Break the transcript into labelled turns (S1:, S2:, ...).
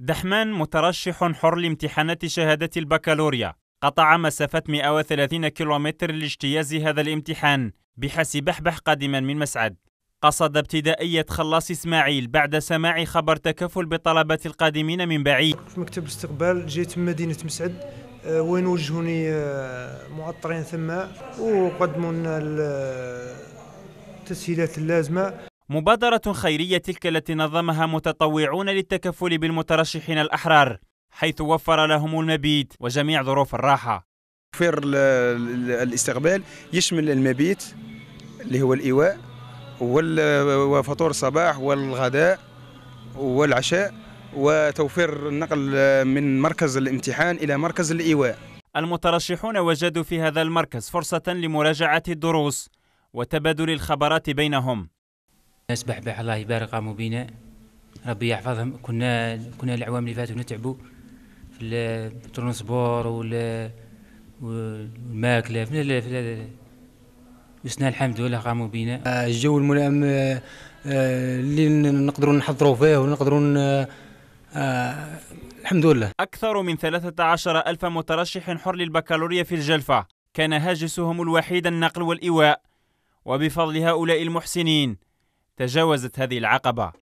S1: دحمان مترشح حر لامتحانات شهادة البكالوريا قطع مسافة 130 كيلومتر لاجتياز هذا الامتحان بحسب بحبح قادما من مسعد قصد ابتدائية خلاص إسماعيل بعد سماع خبر تكفل بطلبة
S2: القادمين من بعيد في مكتب الاستقبال جيت من مدينة مسعد آه، وين وجهوني آه، معطرين ثم وقدموا لنا التسهيلات اللازمة
S1: مبادرة خيرية تلك التي نظمها متطوعون للتكفل بالمترشحين الأحرار حيث وفر لهم المبيت وجميع ظروف الراحة
S3: توفير الاستقبال يشمل المبيت اللي هو الإيواء وفطور الصباح والغداء والعشاء وتوفير النقل من مركز الامتحان إلى مركز الإيواء المترشحون
S1: وجدوا في هذا المركز فرصة لمراجعة الدروس وتبادل الخبرات
S4: بينهم نسبح بح الله يبارك قاموا بينا ربي يحفظهم كنا كنا الاعوام اللي فاتوا نتعبوا في الترونسبور والماكله في, في الحمد لله قاموا بينا الجو الملائم اللي نقدروا نحضروا فيه ونقدروا الحمد لله
S1: أكثر من 13 ألف مترشح حر للبكالوريا في الجلفة كان هاجسهم الوحيد النقل والإيواء وبفضل هؤلاء المحسنين تجاوزت هذه العقبة